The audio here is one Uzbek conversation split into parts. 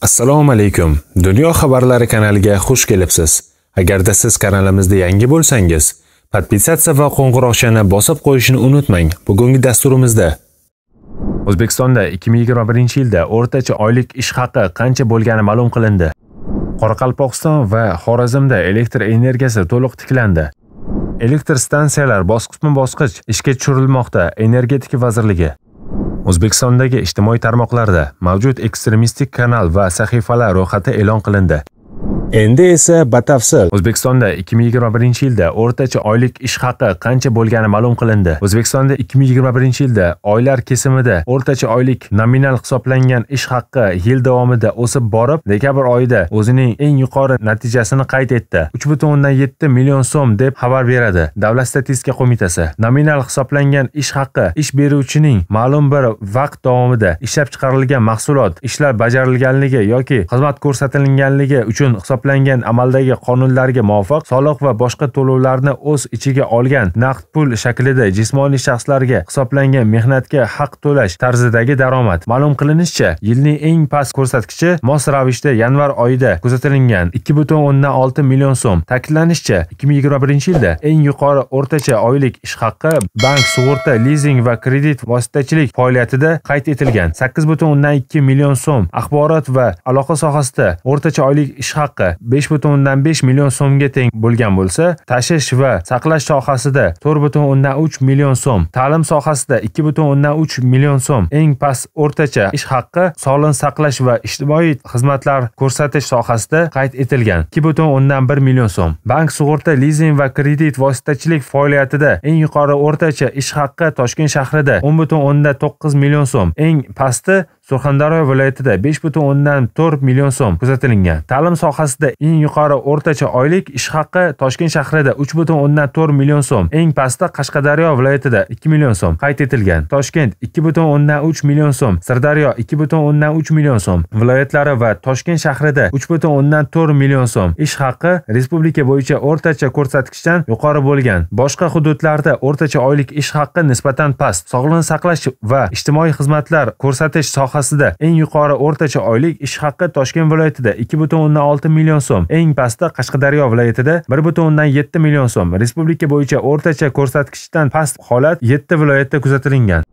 assalomu alaykum dunyo xabarlari kanaliga xush kelibsiz agarda siz kanalimizda yangi bo'lsangiz podpisatsiya va qo'ng'iroqchani bosib qo'yishni unutmang bugungi dasturimizda o'zbekistonda 2021 yilda o'rtacha oylik ish haqi qancha bo'lgani ma'lum qilindi qoraqalpog'iston va xorazmda elektr energiyasi to'liq tiklandi elektr stansiyalar bosqichma bosqich ishga tushirilmoqda energetika vazirligi O'zbekistondagi ijtimoiy tarmoqlarda mavjud ekstremistik kanal va sahifalar ro'yxati e'lon qilindi. endi esa batafsil o'zbekistonda 2021 yilda o'rtacha oylik ish haqi qancha bo'lgani ma'lum qilindi o'zbekistonda 2021 yilda oylar kesimida o'rtacha oylik nominal hisoblangan ish haqi yil davomida o'sib borib dekabr oyida o'zining eng yuqori natijasini qayd etdi 3,7 million so'm deb xabar beradi davlat statistika qo'mitasi nominal hisoblangan ish haqi ish beruvchining ma'lum bir vaqt davomida ishlab chiqarilgan mahsulot ishlar bajarilganligi yoki xizmat ko'rsatilganligi uchun hisob hisoblangan amaldagi qonunlarga muvofiq soliq va boshqa to'lovlarni o'z ichiga olgan naqd pul shaklida jismoniy shaxslarga hisoblangan mehnatga haq to'lash tarzidagi daromad ma'lum qilinishicha yilning eng past ko'rsatkichi mos ravishda yanvar oyida kuzatilgan ikki butun o'ndan olti million so'm ta'kidlanishicha ikki ming yigirma birinchi yilda eng yuqori o'rtacha oylik ish haqi bank sug'urta lizing va kredit vositachilik faoliyatida qayd etilgan sakkiz butun o'ndan ikki million so'm axborot va aloqa sohasida o'rtacha oylik ish haqi so'mda besh butun o'ndan besh million so'mga teng bo'lgan bo'lsa tashish va saqlash sohasida to'rt butun o'ndan uch million so'm ta'lim sohasida ikki butun o'ndan uch million so'm eng past o'rtacha ish haqqi sog'liqni saqlash va ijtimoiy xizmatlar ko'rsatish sohasida qayd etilgan ikki butun o'ndan bir million so'm bank sug'urta lizing va kredit vositachilik faoliyatida eng yuqori o'rtacha ish haqqi toshkent shahrida o'n butun o'ndan to'qqiz million so'm eng pasti Surxondaryo viloyatida 5.4 million so'm kuzatilgan. Ta'lim sohasida eng yuqori o'rtacha oylik ish haqi Toshkent shahrida 3.4 million so'm, eng pastda Qashqadaryo viloyatida 2 million so'm qayd etilgan. Toshkent 2.3 million so'm, Sirdaryo 2.3 million so'm viloyatlari va Toshkent shahrida 3.4 million so'm ish haqi respublika bo'yicha o'rtacha ko'rsatkichdan yuqori bo'lgan. Boshqa hududlarda o'rtacha oylik ish haqi nisbatan past. Sog'liqni saqlash va ijtimoiy xizmatlar ko'rsatish sohasida sohasida eng yuqori o'rtacha oylik ish haqi Toshkent viloyatida 2.6 million so'm, eng pastda Qashqadaryo viloyatida 1.7 million so'm. Respublika bo'yicha o'rtacha ko'rsatkichdan past holat 7 viloyatda kuzatilgan.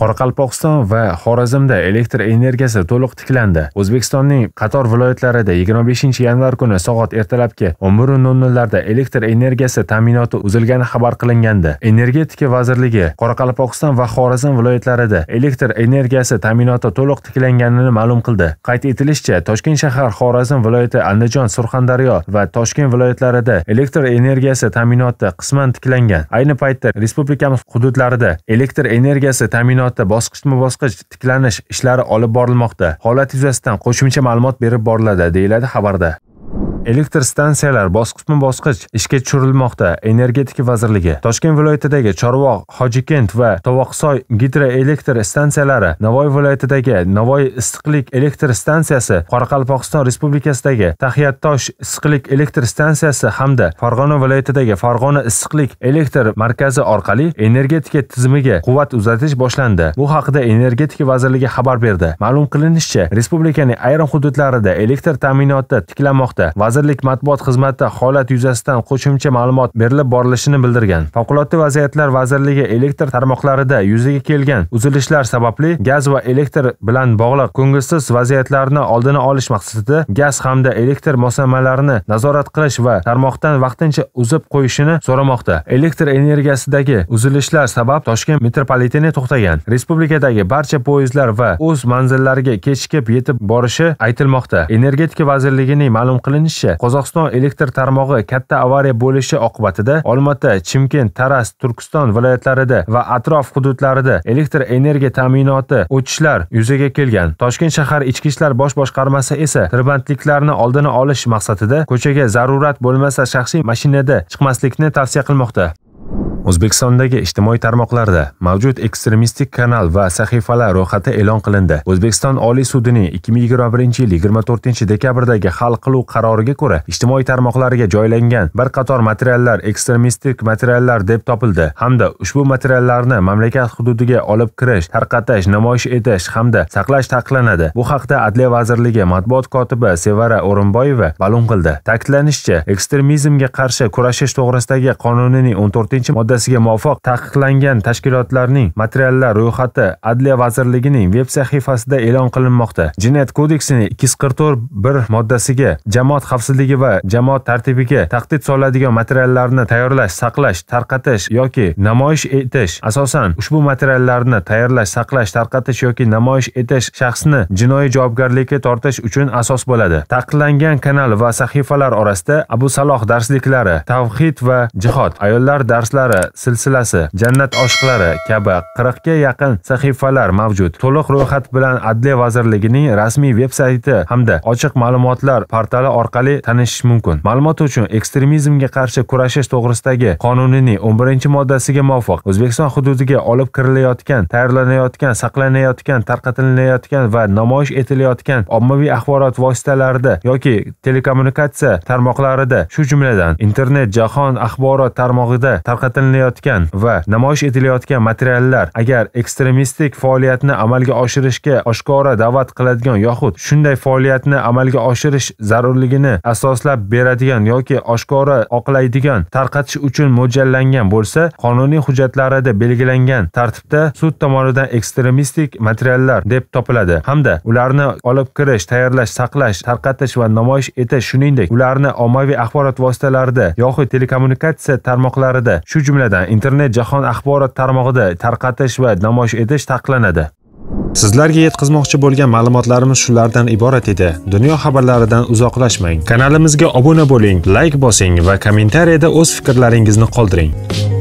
qoraqalpog'iston va xorazmda elektr energiyasi to'liq tiklandi o'zbekistonning qator viloyatlarida 25 yanvar kuni soat ertalabki 11:00larda elektr energiyasi ta'minoti uzilgani xabar qilingandi energetika vazirligi qoraqalpog'iston va xorazm viloyatlarida elektr energiyasi ta'minoti to'liq tiklanganini ma'lum qildi qayd etilishicha toshkent shahar xorazm viloyati andijon surxondaryo va toshkent viloyatlarida elektr energiyasi ta'minoti qisman tiklangan ayni paytda respublikamiz hududlarida elektr energiyasi ta'minoti binoda bosqichma bosqich tiklanish ishlari olib borilmoqda holat yuzasidan qo'shimcha ma'lumot berib boriladi deyiladi xabarda elektr stansiyalar bosqichma bosqich ishga tushirilmoqda energetika vazirligi toshkent viloyatidagi chorvoq hojikent va tovoqsoy gidroelektr stansiyalari navoiy viloyatidagi navoiy issiqlik elektr stansiyasi qoraqalpog'iston respublikasidagi taxiatosh issiqlik elektr stansiyasi hamda farg'ona viloyatidagi farg'ona issiqlik elektr markazi orqali energetika tizimiga quvvat uzatish boshlandi bu haqida energetika vazirligi xabar berdi ma'lum qilinishicha respublikaning ayrim hududlarida elektr ta'minoti tiklanmoqda va vazirlik matbuot xizmati holat yuzasidan qo'shimcha ma'lumot berilib borilishini bildirgan favqulodda vaziyatlar vazirligi elektr tarmoqlarida yuzaga kelgan uzilishlar sababli gaz va elektr bilan bog'liq ko'ngilsiz vaziyatlarni oldini olish maqsadida gaz hamda elektr moslamalarini nazorat qilish va tarmoqdan vaqtincha uzib qo'yishini so'ramoqda elektr energiyasidagi uzilishlar sabab toshkent metropoliteni to'xtagan respublikadagi barcha poyezdlar va o'z manzillariga kechikib yetib borishi aytilmoqda energetika vazirligining ma'lum qilinishicha kishi qozog'iston elektr tarmog'i katta avariya bo'lishi oqibatida olmaota chimkent taras turkiston viloyatlarida va atrof hududlarida elektr energiya ta'minoti o'chishlar yuzaga kelgan toshkent shahar ichki ishlar bosh boshqarmasi esa tirbandliklarni oldini olish maqsadida ko'chaga zarurat bo'lmasa shaxsiy mashinada chiqmaslikni tavsiya qilmoqda O'zbekistondagi ijtimoiy tarmoqlarda mavjud ekstremistik kanal va sahifalar ro'yxati e'lon qilindi. O'zbekiston Oliy sudining 2021-yil 24-dekabrdagi hal qiluv qaroriga ko'ra, ijtimoiy tarmoqlarga joylangan bir qator materiallar ekstremistik materiallar deb topildi hamda ushbu materiallarni mamlakat hududiga olib kirish, tarqatish, namoyish etish hamda saqlash taqiqlanadi. Bu haqda Adliya vazirligi matbuot kotibi Sevara O'rinboyeva ma'lum qildi. Ta'kidlanishicha, ekstremizmga qarshi kurashish to'g'risidagi qonunning 14-modda moddasiga muvofiq taqiqlangan tashkilotlarning materiallar ro'yxati Adliya vazirligining veb sahifasida e'lon qilinmoqda. Jinoyat kodeksining 244 bir moddasiga jamoat xavfsizligi va jamoat tartibiga tahdid soladigan materiallarni tayyorlash, saqlash, tarqatish yoki namoyish etish asosan ushbu materiallarni tayyorlash, saqlash, tarqatish yoki namoyish etish shaxsni jinoiy javobgarlikka tortish uchun asos bo'ladi. Taqiqlangan kanal va sahifalar orasida Abu Saloh darsliklari, tavhid va jihod, ayollar darslari, silsilasi jannat oshiqlari kabi qirqga yaqin sahifalar mavjud to'liq ro'yxat bilan adliya vazirligining rasmiy veb sayti hamda ochiq ma'lumotlar portali orqali tanishish mumkin ma'lumot uchun ekstremizmga qarshi kurashish to'g'risidagi qonunining 11 moddasiga muvofiq o'zbekiston hududiga olib kirilayotgan tayyorlanayotgan saqlanayotgan tarqatilayotgan va namoyish etilayotgan ommaviy axborot vositalarida yoki telekommunikatsiya tarmoqlarida shu jumladan internet jahon axborot tarmog'ida tarqatilgan qilinayotgan va namoyish etilayotgan materiallar agar ekstremistik faoliyatni amalga oshirishga oshkora da'vat qiladigan yoxud shunday faoliyatni amalga oshirish zarurligini asoslab beradigan yoki oshkora oqlaydigan tarqatish uchun mo'ljallangan bo'lsa qonuniy hujjatlarida belgilangan tartibda sud tomonidan ekstremistik materiallar deb topiladi hamda ularni olib kirish tayyorlash saqlash tarqatish va namoyish etish shuningdek ularni ommaviy axborot vositalarida yoxud telekommunikatsiya tarmoqlarida shu jumladan jumladan internet jahon axborot tarmog'ida tarqatish va namoyish etish taqiqlanadi sizlarga yetkazmoqchi bo'lgan ma'lumotlarimiz shulardan iborat edi dunyo xabarlaridan uzoqlashmang kanalimizga obuna bo'ling layk like bosing va kommentariyada o'z fikrlaringizni qoldiring